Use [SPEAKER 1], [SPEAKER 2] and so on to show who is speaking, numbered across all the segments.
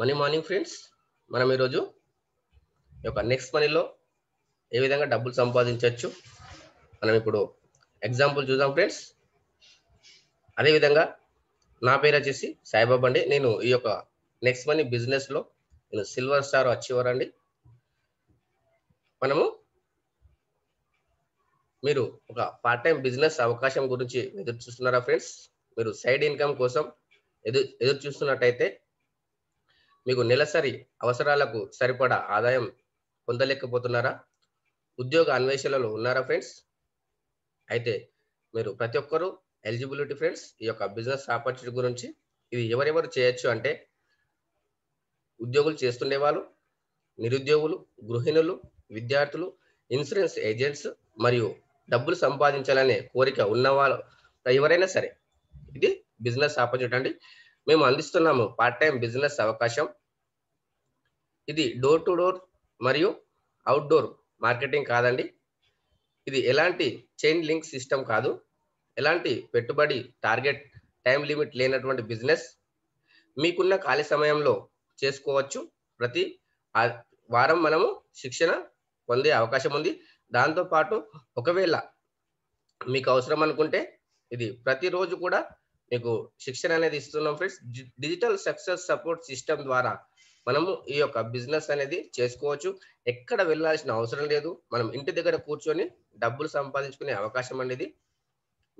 [SPEAKER 1] money morning friends మనం ఈరోజు యొక్క నెక్స్ట్ మనీలో ఏ విధంగా డబ్బులు సంపాదించవచ్చు మనం ఇప్పుడు ఎగ్జాంపుల్ చూద్దాం ఫ్రెండ్స్ అదేవిధంగా నా పేరు వచ్చేసి సాయిబాబా అండి నేను ఈ యొక్క నెక్స్ట్ మనీ బిజినెస్లో నేను సిల్వర్ స్టార్ అచీవర్ అండి మనము మీరు ఒక పార్ట్ టైం బిజినెస్ అవకాశం గురించి ఎదురు చూస్తున్నారా ఫ్రెండ్స్ మీరు సైడ్ ఇన్కమ్ కోసం ఎదురు ఎదురు చూస్తున్నట్టయితే మీకు నెలసరి అవసరాలకు సరిపడా ఆదాయం పొందలేకపోతున్నారా ఉద్యోగ అన్వేషణలో ఉన్నారా ఫ్రెండ్స్ అయితే మీరు ప్రతి ఒక్కరూ ఎలిజిబిలిటీ ఫ్రెండ్స్ ఈ యొక్క బిజినెస్ ఆపర్చునిటీ గురించి ఇది ఎవరెవరు చేయొచ్చు అంటే ఉద్యోగులు చేస్తుండేవాళ్ళు నిరుద్యోగులు గృహిణులు విద్యార్థులు ఇన్సూరెన్స్ ఏజెంట్స్ మరియు డబ్బులు సంపాదించాలనే కోరిక ఉన్నవాళ్ళు ఎవరైనా సరే ఇది బిజినెస్ ఆపర్చునిటీ అండి మేము అందిస్తున్నాము పార్ట్ టైం బిజినెస్ అవకాశం ఇది డోర్ టు డోర్ మరియు అవుట్డోర్ మార్కెటింగ్ కాదండి ఇది ఎలాంటి చైన్ లింక్ సిస్టమ్ కాదు ఎలాంటి పెట్టుబడి టార్గెట్ టైం లిమిట్ లేనటువంటి బిజినెస్ మీకున్న ఖాళీ సమయంలో చేసుకోవచ్చు ప్రతి వారం మనము శిక్షణ పొందే అవకాశం ఉంది దాంతోపాటు ఒకవేళ మీకు అవసరం అనుకుంటే ఇది ప్రతిరోజు కూడా మీకు శిక్షణ అనేది ఇస్తున్నాం friends digital success support system ద్వారా మనము ఈ యొక్క బిజినెస్ అనేది చేసుకోవచ్చు ఎక్కడ వెళ్ళాల్సిన అవసరం లేదు మనం ఇంటి దగ్గర కూర్చొని డబ్బులు సంపాదించుకునే అవకాశం అనేది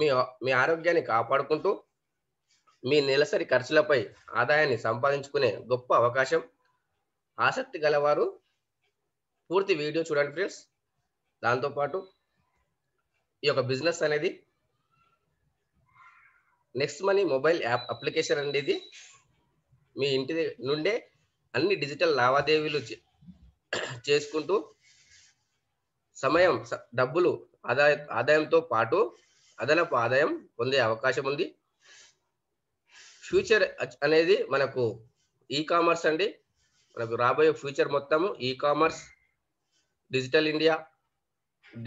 [SPEAKER 1] మీ మీ ఆరోగ్యాన్ని కాపాడుకుంటూ మీ నెలసరి ఖర్చులపై ఆదాయాన్ని సంపాదించుకునే గొప్ప అవకాశం ఆసక్తి గలవారు పూర్తి వీడియో చూడండి ఫ్రెండ్స్ దాంతోపాటు ఈ యొక్క బిజినెస్ అనేది next money mobile app application అండి ఇది మీ ఇంటి నుండే అన్ని డిజిటల్ లావాదేవీలు చేసుకుంటూ సమయం డబ్బులు ఆదాయ ఆదాయంతో పాటు అదనపు ఆదాయం పొందే అవకాశం ఉంది ఫ్యూచర్ అనేది మనకు ఈ కామర్స్ అండి మనకు రాబోయే ఫ్యూచర్ మొత్తము e commerce digital India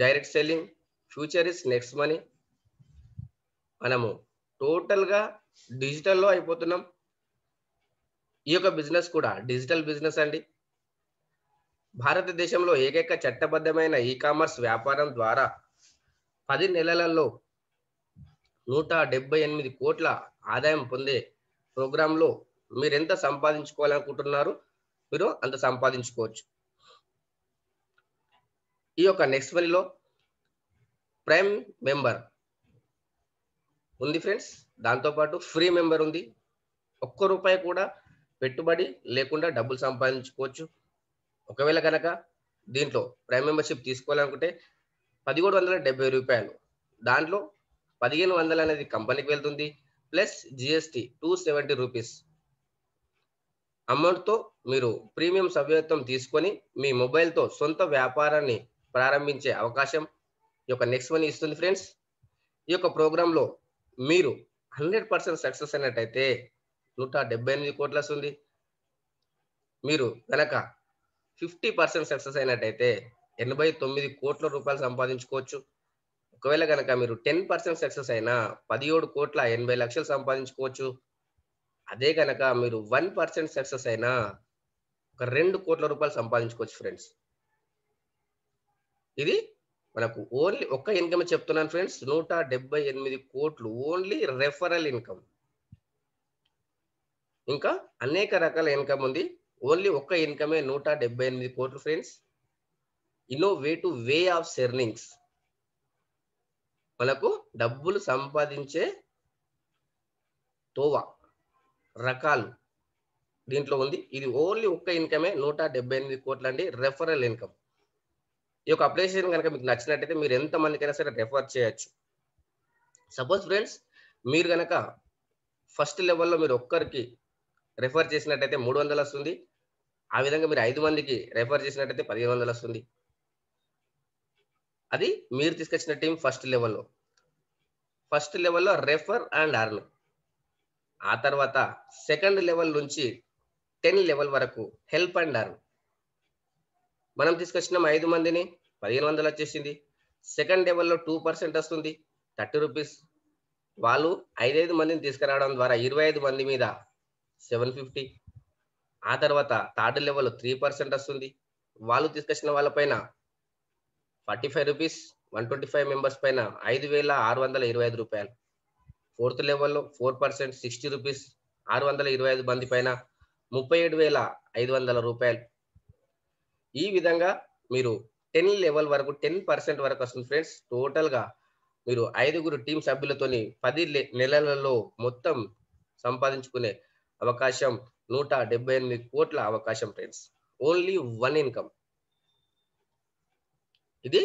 [SPEAKER 1] direct selling future is next money మనము టోటల్గా డిజిటల్లో అయిపోతున్నాం ఈ యొక్క బిజినెస్ కూడా డిజిటల్ బిజినెస్ అండి భారతదేశంలో ఏకైక చట్టబద్ధమైన ఈ కామర్స్ వ్యాపారం ద్వారా పది నెలలలో నూట డెబ్బై ఎనిమిది కోట్ల ఆదాయం పొందే ప్రోగ్రాంలో మీరు ఎంత సంపాదించుకోవాలనుకుంటున్నారు మీరు అంత సంపాదించుకోవచ్చు ఈ యొక్క నెక్స్ట్ వనిలో ప్రైమ్ మెంబర్ ఉంది ఫ్రెండ్స్ దాంతోపాటు ఫ్రీ మెంబర్ ఉంది ఒక్క రూపాయి కూడా పెట్టుబడి లేకుండా డబ్బులు సంపాదించుకోవచ్చు ఒకవేళ కనుక దీంట్లో ప్రైమ్ మెంబర్షిప్ తీసుకోవాలనుకుంటే పదిహేడు వందల డెబ్బై రూపాయలు దాంట్లో పదిహేను వందలు అనేది కంపెనీకి వెళ్తుంది plus GST two seventy rupees అమౌంట్తో మీరు ప్రీమియం సభ్యత్వం తీసుకొని మీ మొబైల్తో సొంత వ్యాపారాన్ని ప్రారంభించే అవకాశం ఈ యొక్క నెక్స్ట్ వన్ ఇస్తుంది ఫ్రెండ్స్ ఈ యొక్క ప్రోగ్రాంలో మీరు హండ్రెడ్ పర్సెంట్ సక్సెస్ అయినట్టయితే నూట డెబ్బై ఎనిమిది కోట్ల వస్తుంది మీరు కనుక ఫిఫ్టీ పర్సెంట్ సక్సెస్ అయినట్టయితే ఎనభై తొమ్మిది కోట్ల రూపాయలు సంపాదించుకోవచ్చు ఒకవేళ కనుక మీరు టెన్ పర్సెంట్ సక్సెస్ అయినా పదిహేడు కోట్ల ఎనభై లక్షలు సంపాదించుకోవచ్చు అదే కనుక మీరు వన్ పర్సెంట్ సక్సెస్ అయినా ఒక రెండు కోట్ల రూపాయలు సంపాదించుకోవచ్చు ఫ్రెండ్స్ ఇది మనకు ఓన్లీ ఒక్క ఇన్కమ్ చెప్తున్నాను ఫ్రెండ్స్ నూట డెబ్బై ఎనిమిది కోట్లు ఓన్లీ రెఫరల్ ఇన్కమ్ ఇంకా అనేక రకాల ఇన్కమ్ ఉంది ఓన్లీ ఒక్క ఇన్కమే నూట డెబ్బై ఎనిమిది కోట్లు friends innovative way of earnings మనకు డబ్బులు సంపాదించే తోవా రకాలు దీంట్లో ఉంది ఇది ఓన్లీ ఒక్క ఇన్కమే నూట డెబ్బై ఎనిమిది అండి రెఫరల్ ఇన్కమ్ ఈ యొక్క అప్లికేషన్ కనుక మీకు నచ్చినట్టయితే మీరు ఎంత మందికైనా సరే రెఫర్ చేయొచ్చు సపోజ్ ఫ్రెండ్స్ మీరు కనుక ఫస్ట్ లెవెల్లో మీరు ఒక్కరికి రెఫర్ చేసినట్టయితే మూడు వందలు వస్తుంది ఆ విధంగా మీరు ఐదు మందికి రెఫర్ చేసినట్టయితే పదిహేను వందలు వస్తుంది అది మీరు తీసుకొచ్చిన టీం ఫస్ట్ లెవెల్లో ఫస్ట్ లెవెల్లో రెఫర్ అండ్ అర్న్ ఆ తర్వాత సెకండ్ లెవెల్ నుంచి టెన్ లెవెల్ వరకు హెల్ప్ అండ్ అర్న్ మనం తీసుకొచ్చినాం ఐదు మందిని పదిహేను వందలు వచ్చేసింది సెకండ్ లెవెల్లో టూ పర్సెంట్ వస్తుంది థర్టీ రూపీస్ వాళ్ళు ఐదైదు మందిని తీసుకురావడం ద్వారా ఇరవై ఐదు మంది మీద సెవెన్ ఫిఫ్టీ ఆ తర్వాత థర్డ్ లెవెల్ త్రీ పర్సెంట్ వస్తుంది వాళ్ళు తీసుకొచ్చిన వాళ్ళపైన forty five rupees one twenty five members పైన ఐదు వేల ఆరు వందల ఇరవై ఐదు రూపాయలు ఫోర్త్ లెవెల్లో ఫోర్ పర్సెంట్ సిక్స్టీ రూపీస్ ఆరు వందల ఇరవై ఐదు మంది పైన ముప్పై ఏడు వేల ఐదు వందల రూపాయలు ఈ విధంగా మీరు టెన్ లెవెల్ వరకు టెన్ పర్సెంట్ వరకు వస్తుంది ఫ్రెండ్స్ టోటల్గా మీరు ఐదుగురు టీం సభ్యులతోని పది నెలలలో మొత్తం సంపాదించుకునే అవకాశం నూట డెబ్బై ఎనిమిది కోట్ల అవకాశం ఫ్రెండ్స్ ఓన్లీ వన్ ఇన్కమ్ ఇది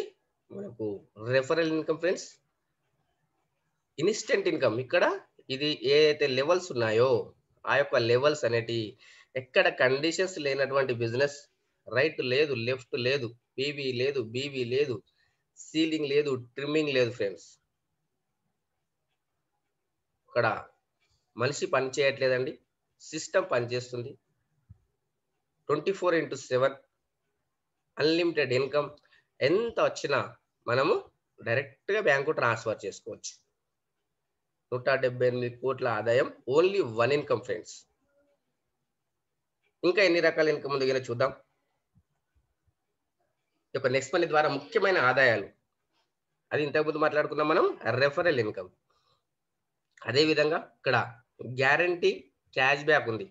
[SPEAKER 1] మనకు referral income friends instant income ఇక్కడ ఇది ఏదైతే లెవెల్స్ ఉన్నాయో ఆ యొక్క లెవెల్స్ అనేటి ఎక్కడ కండిషన్స్ లేనటువంటి బిజినెస్ రైట్ లేదు లెఫ్ట్ లేదు పీవీ లేదు బీవీ లేదు సీలింగ్ లేదు ట్రిమ్మింగ్ లేదు ఫ్రెండ్స్ ఇక్కడ మనిషి పని చేయట్లేదండి సిస్టమ్ పనిచేస్తుంది twenty four into seven unlimited income ఎంత వచ్చినా మనము డైరెక్ట్గా బ్యాంకు ట్రాన్స్ఫర్ చేసుకోవచ్చు నూట డెబ్బై ఎనిమిది కోట్ల ఆదాయం ఓన్లీ వన్ ఇన్కమ్ ఫ్రెండ్స్ ఇంకా ఎన్ని రకాల ఇన్కమ్ ఉందో చూద్దాం యొక్క నెక్స్ట్ మనీ ద్వారా ముఖ్యమైన ఆదాయాలు అది ఇంతకుముందు మాట్లాడుకున్నాం మనం రెఫరల్ ఇన్కమ్ అదేవిధంగా ఇక్కడ గ్యారంటీ క్యాష్ బ్యాక్ ఉంది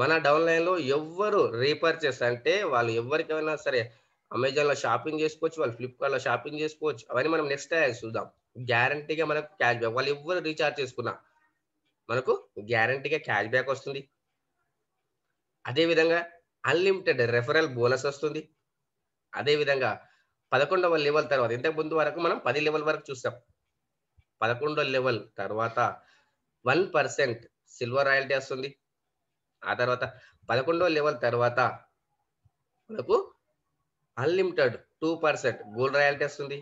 [SPEAKER 1] మన డౌన్ లైన్లో ఎవ్వరు రీపర్చేస్ అంటే వాళ్ళు ఎవరికైనా సరే అమెజాన్లో షాపింగ్ చేసుకోవచ్చు వాళ్ళు ఫ్లిప్కార్ట్లో షాపింగ్ చేసుకోవచ్చు అవన్నీ మనం నెక్స్ట్ చూద్దాం గ్యారంటీగా మనకు క్యాష్ బ్యాక్ వాళ్ళు ఎవ్వరు రీఛార్జ్ చేసుకున్నా మనకు గ్యారంటీగా క్యాష్ బ్యాక్ వస్తుంది అదేవిధంగా అన్లిమిటెడ్ రెఫరల్ బోనస్ వస్తుంది అదేవిధంగా పదకొండవ లెవెల్ తర్వాత ఇంతకు ముందు వరకు మనం పది లెవెల్ వరకు చూసాం పదకొండో లెవెల్ తర్వాత వన్ పర్సెంట్ సిల్వర్ రాయల్టీ వస్తుంది ఆ తర్వాత పదకొండో లెవెల్ తర్వాత మనకు unlimited two percent gold royalty వస్తుంది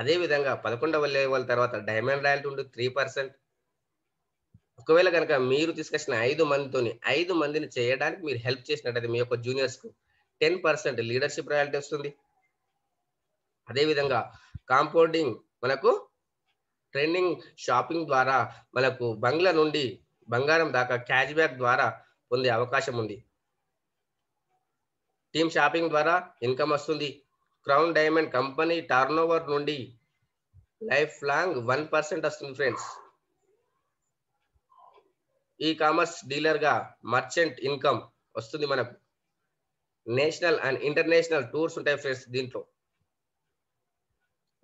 [SPEAKER 1] అదేవిధంగా పదకొండవ లెవెల్ తర్వాత డైమండ్ రాయల్టీ ఉంటుంది త్రీ పర్సెంట్ ఒకవేళ కనుక మీరు తీసుకొచ్చిన ఐదు మందితోని ఐదు మందిని చేయడానికి మీరు హెల్ప్ చేసినట్టయితే మీ యొక్క జూనియర్స్కు టెన్ పర్సెంట్ లీడర్షిప్ రాయాలిటీ వస్తుంది అదేవిధంగా కాంపౌండింగ్ మనకు ట్రెండింగ్ షాపింగ్ ద్వారా మనకు బంగ్ల నుండి బంగారం దాకా క్యాష్ బ్యాక్ ద్వారా పొందే అవకాశం ఉంది టీమ్ షాపింగ్ ద్వారా ఇన్కమ్ వస్తుంది క్రౌన్ డైమండ్ కంపెనీ టర్న్ నుండి లైఫ్ లాంగ్ వన్ పర్సెంట్ వస్తుంది ఫ్రెండ్స్ ఈ కామర్స్ డీలర్ గా మర్చెంట్ ఇన్కమ్ వస్తుంది మనకు నేషనల్ అండ్ ఇంటర్నేషనల్ టూర్స్ ఉంటాయి ఫ్రెండ్స్ దీంట్లో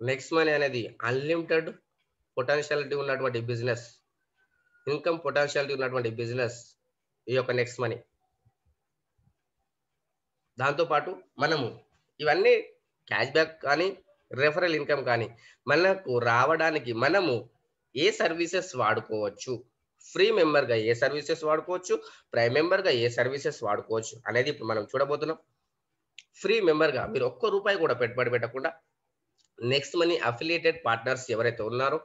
[SPEAKER 1] నెక్స్ట్ మనీ అనేది అన్లిమిటెడ్ పొటెన్షియాలిటీ ఉన్నటువంటి బిజినెస్ ఇన్కమ్ పొటెన్షియాలిటీ ఉన్నటువంటి బిజినెస్ ఈ యొక్క నెక్స్ట్ మనీ దాంతోపాటు మనము ఇవన్నీ క్యాష్ బ్యాక్ కానీ రెఫరల్ ఇన్కమ్ కానీ మనకు రావడానికి మనము ఏ సర్వీసెస్ వాడుకోవచ్చు ఫ్రీ మెంబర్గా ఏ సర్వీసెస్ వాడుకోవచ్చు ప్రైమ్ మెంబర్గా ఏ సర్వీసెస్ వాడుకోవచ్చు అనేది ఇప్పుడు మనం చూడబోతున్నాం ఫ్రీ మెంబర్గా మీరు ఒక్క రూపాయి కూడా పెట్టుబడి పెట్టకుండా నెక్స్ట్ మనీ అఫిలియేటెడ్ పార్ట్నర్స్ ఎవరైతే ఉన్నారో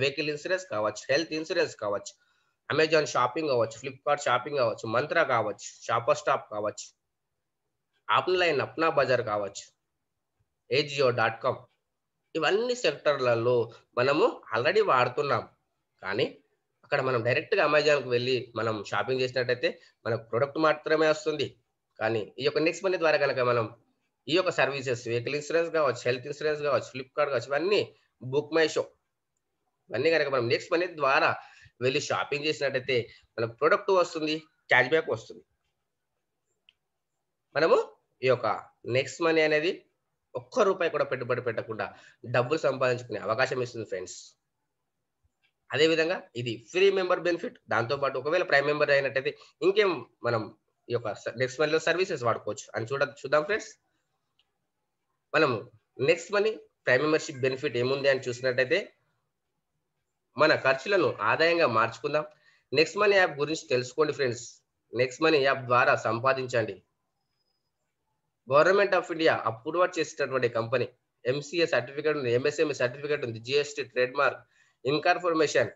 [SPEAKER 1] వెహికల్ ఇన్సూరెన్స్ కావచ్చు హెల్త్ ఇన్సూరెన్స్ కావచ్చు అమెజాన్ షాపింగ్ కావచ్చు ఫ్లిప్కార్ట్ షాపింగ్ కావచ్చు మంత్రా కావచ్చు షాపర్ స్టాప్ కావచ్చు ఆన్లైన్ అప్నా బజార్ కావచ్చు ఏజియో డాట్ కామ్ ఇవన్నీ సెక్టర్లలో మనము ఆల్రెడీ వాడుతున్నాం కానీ అక్కడ మనం డైరెక్ట్గా అమెజాన్కి వెళ్ళి మనం షాపింగ్ చేసినట్టయితే మనకు ప్రొడక్ట్ మాత్రమే వస్తుంది కానీ ఈ యొక్క నెక్స్ట్ మనీ ద్వారా కనుక మనం ఈ యొక్క సర్వీసెస్ వెహికల్ ఇన్సూరెన్స్ కావచ్చు హెల్త్ ఇన్సూరెన్స్ కావచ్చు ఫ్లిప్కార్ట్ కావచ్చు ఇవన్నీ బుక్ మై షో ఇవన్నీ కనుక మనం నెక్స్ట్ మనీ ద్వారా వెళ్ళి షాపింగ్ చేసినట్టయితే మనకు ప్రొడక్ట్ వస్తుంది క్యాష్ బ్యాక్ వస్తుంది మనము ఈ యొక్క నెక్స్ట్ మనీ అనేది ఒక్క రూపాయి కూడా పెట్టుబడి పెట్టకుండా డబ్బులు సంపాదించుకునే అవకాశం ఇస్తుంది ఫ్రెండ్స్ అదేవిధంగా ఇది ఫ్రీ మెంబర్ బెనిఫిట్ దాంతోపాటు ఒకవేళ ప్రైమ్ మెంబర్ అయినట్టయితే ఇంకేం మనం ఈ యొక్క నెక్స్ట్ మనీలో సర్వీసెస్ వాడుకోవచ్చు అని చూడ చూద్దాం ఫ్రెండ్స్ మనము next money prime membership benefit ఏముంది అని చూసినట్టయితే మన ఖర్చులను ఆదాయంగా మార్చుకుందాం నెక్స్ట్ మనీ యాప్ గురించి తెలుసుకోండి ఫ్రెండ్స్ నెక్స్ట్ మనీ యాప్ ద్వారా సంపాదించండి గవర్నమెంట్ ఆఫ్ ఇండియా అప్రూవర్ చేసినటువంటి కంపెనీ ఎంసీఏ సర్టిఫికేట్ ఉంది ఎంఎస్ఎంఏ సర్టిఫికేట్ e ఉంది GST trade mark incorporation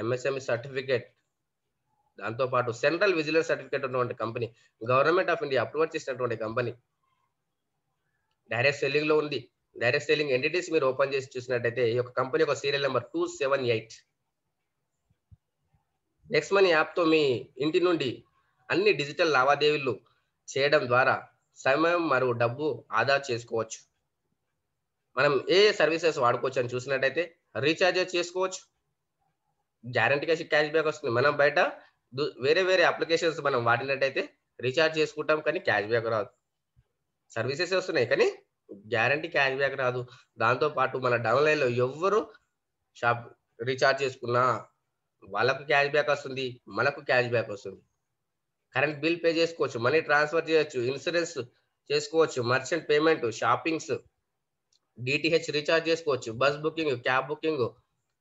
[SPEAKER 1] MSME e certificate దాంతోపాటు సెంట్రల్ విజిలెన్స్ సర్టిఫికేట్ ఉన్నటువంటి company government of India approval చేసినటువంటి కంపెనీ డైరెక్ట్ సెల్లింగ్ లో ఉంది డైరెక్ట్ సెల్లింగ్ ఎంటిటీస్ మీరు open చేసి చూసినట్టయితే ఈ యొక్క కంపెనీ యొక్క serial number two seven eight next money యాప్తో మీ ఇంటి నుండి అన్ని డిజిటల్ లావాదేవీలు చేయడం ద్వారా సమయం మరియు డబ్బు ఆదా చేసుకోవచ్చు మనం ఏ సర్వీసెస్ వాడుకోవచ్చు అని చూసినట్టయితే రీఛార్జ్ చేసుకోవచ్చు గ్యారంటీగా క్యాష్ బ్యాక్ వస్తుంది మనం బయట వేరే వేరే అప్లికేషన్స్ మనం వాడినట్టయితే రీఛార్జ్ చేసుకుంటాం కానీ క్యాష్ బ్యాక్ రాదు సర్వీసెస్ వస్తున్నాయి కానీ గ్యారంటీ క్యాష్ బ్యాక్ రాదు దాంతో పాటు మన డౌన్లైన్లో ఎవ్వరు షాప్ రీఛార్జ్ చేసుకున్నా వాళ్ళకు క్యాష్ బ్యాక్ వస్తుంది మనకు క్యాష్ బ్యాక్ వస్తుంది కరెంట్ బిల్ పే చేసుకోవచ్చు మనీ ట్రాన్స్ఫర్ చేయొచ్చు ఇన్సూరెన్స్ చేసుకోవచ్చు merchant payment shoppings DTH recharge చేసుకోవచ్చు bus booking cab booking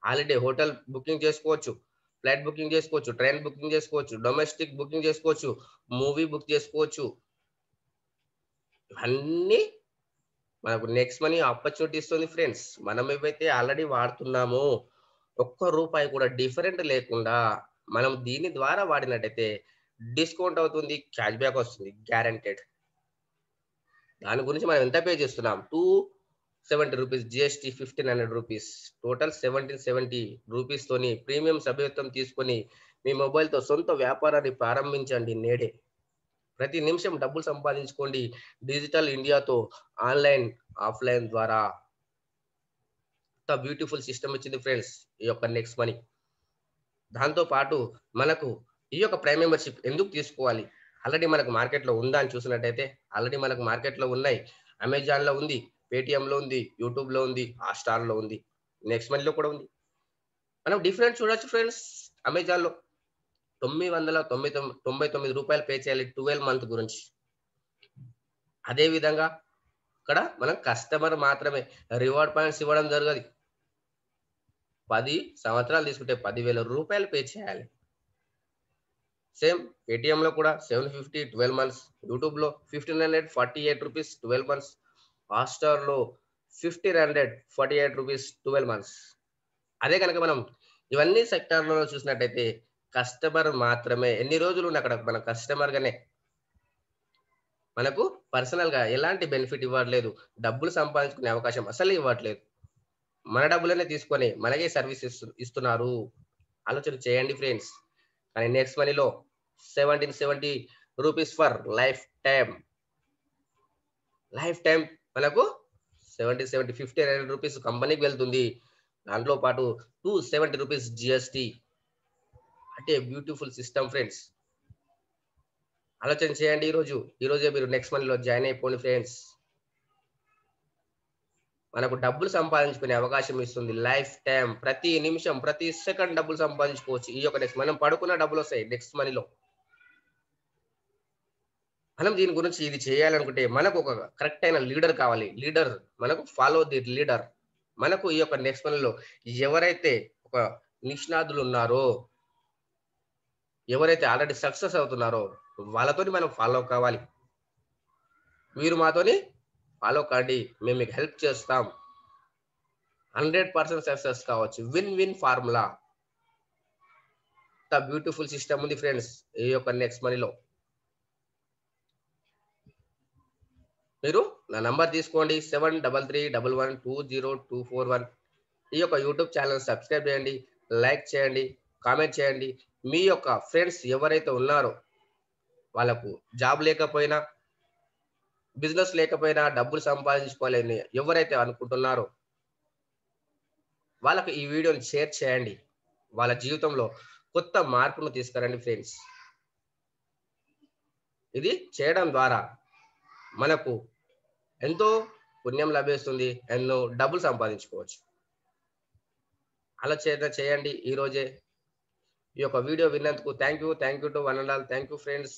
[SPEAKER 1] holiday hotel booking చేసుకోవచ్చు ఫ్లైట్ బుకింగ్ చేసుకోవచ్చు ట్రైన్ బుకింగ్ చేసుకోవచ్చు డొమెస్టిక్ బుకింగ్ చేసుకోవచ్చు మూవీ బుక్ చేసుకోవచ్చు అన్నీ మనకు నెక్స్ట్ మనీ ఆపర్చునిటీ ఇస్తుంది ఫ్రెండ్స్ మనం ఏవైతే ఆల్రెడీ వాడుతున్నామో ఒక్క రూపాయి కూడా డిఫరెంట్ లేకుండా మనం దీని ద్వారా వాడినట్టయితే డిస్కౌంట్ అవుతుంది క్యాష్ బ్యాక్ వస్తుంది గ్యారంటెడ్ దాని గురించి మనం ఎంత పే చేస్తున్నాం two seventy rupees GST fifteen hundred rupees total seventeen seventy రూపీస్తోని ప్రీమియం సభ్యత్వం తీసుకొని మీ మొబైల్తో సొంత వ్యాపారాన్ని ప్రారంభించండి నేడే ప్రతి నిమిషం డబ్బులు సంపాదించుకోండి డిజిటల్ ఇండియాతో ఆన్లైన్ ఆఫ్లైన్ ద్వారా బ్యూటిఫుల్ సిస్టమ్ వచ్చింది ఫ్రెండ్స్ ఈ యొక్క నెక్స్ట్ మనీ దాంతో పాటు మనకు ఈ యొక్క ప్రైమ్ మెంబర్షిప్ ఎందుకు తీసుకోవాలి ఆల్రెడీ మనకు మార్కెట్లో ఉందా అని చూసినట్టయితే ఆల్రెడీ మనకు మార్కెట్లో ఉన్నాయి అమెజాన్లో ఉంది లో ఉంది యూట్యూబ్లో ఉంది లో ఉంది నెక్స్ట్ లో కూడా ఉంది మనం డిఫరెంట్ చూడొచ్చు ఫ్రెండ్స్ అమెజాన్లో తొమ్మిది వందల తొంభై తొంభై తొమ్మిది రూపాయలు పే చేయాలి ట్వెల్వ్ మంత్ గురించి అదే విధంగా ఇక్కడ మనం కస్టమర్ మాత్రమే రివార్డ్ పాయింట్స్ ఇవ్వడం జరగదు పది సంవత్సరాలు తీసుకుంటే పదివేల రూపాయలు పే చేయాలి సేమ్ పేటిఎంలో కూడా సెవెన్ ఫిఫ్టీ ట్వెల్వ్ మంత్స్ యూట్యూబ్లో fifteen hundred forty eight rupees twelve months లో fifteen hundred forty eight rupees twelve months అదే కనుక మనం ఇవన్నీ సెక్టార్లలో చూసినట్టయితే కస్టమర్ మాత్రమే ఎన్ని రోజులు అక్కడ మన కస్టమర్గానే మనకు పర్సనల్గా ఎలాంటి బెనిఫిట్ ఇవ్వట్లేదు డబ్బులు సంపాదించుకునే అవకాశం అసలు ఇవ్వట్లేదు మన డబ్బులనే తీసుకొని మనకే సర్వీస్ ఇస్తున్నారు ఆలోచన చేయండి ఫ్రెండ్స్ కానీ నెక్స్ట్ మనీలో seventeen seventy rupees for lifetime lifetime మనకు seventy seventy fifty hundred rupees కంపెనీకి వెళ్తుంది దాంట్లో పాటు టూ సెవెంటీ రూపీస్ జిఎస్టి అంటే బ్యూటిఫుల్ సిస్టమ్ ఫ్రెండ్స్ ఆలోచన చేయండి ఈరోజు ఈరోజే మీరు నెక్స్ట్ మంత్లో జాయిన్ అయిపోండి ఫ్రెండ్స్ మనకు డబ్బులు సంపాదించుకునే అవకాశం ఇస్తుంది లైఫ్ టైం ప్రతి నిమిషం ప్రతి సెకండ్ డబ్బులు సంపాదించుకోవచ్చు ఈ యొక్క నెక్స్ట్ మనం పడుకున్న డబ్బులు వస్తాయి నెక్స్ట్ మనీలో మనం దీని గురించి ఇది చేయాలనుకుంటే మనకు ఒక కరెక్ట్ అయిన లీడర్ కావాలి లీడర్ మనకు ఫాలో ది లీడర్ మనకు ఈ యొక్క నెక్స్ట్ పనిలో ఎవరైతే ఒక నిష్ణాతులు ఉన్నారో ఎవరైతే ఆల్రెడీ సక్సెస్ అవుతున్నారో వాళ్ళతోని మనం ఫాలో కావాలి మీరు మాతోని ఫాలో కాండి మేము మీకు హెల్ప్ చేస్తాం హండ్రెడ్ పర్సెంట్ సక్సెస్ కావచ్చు win win formula beautiful system ఉంది ఫ్రెండ్స్ ఈ యొక్క నెక్స్ట్ మనీలో మీరు నా నంబర్ తీసుకోండి seven double three double one two zero two four one ఈ యొక్క యూట్యూబ్ ఛానల్ సబ్స్క్రైబ్ చేయండి లైక్ చేయండి కామెంట్ చేయండి మీ యొక్క ఫ్రెండ్స్ ఎవరైతే ఉన్నారో వాళ్ళకు జాబ్ లేకపోయినా బిజినెస్ లేకపోయినా డబ్బులు సంపాదించుకోలేని ఎవరైతే అనుకుంటున్నారో వాళ్ళకు ఈ వీడియోని షేర్ చేయండి వాళ్ళ జీవితంలో కొత్త మార్పును తీసుకురండి ఫ్రెండ్స్ ఇది చేయడం ద్వారా మనకు ఎంతో పుణ్యం లభిస్తుంది ఎన్నో డబ్బులు సంపాదించుకోవచ్చు అలా చేత చేయండి ఈరోజే ఈ యొక్క వీడియో విన్నందుకు thank you thank you to one and all thank you friends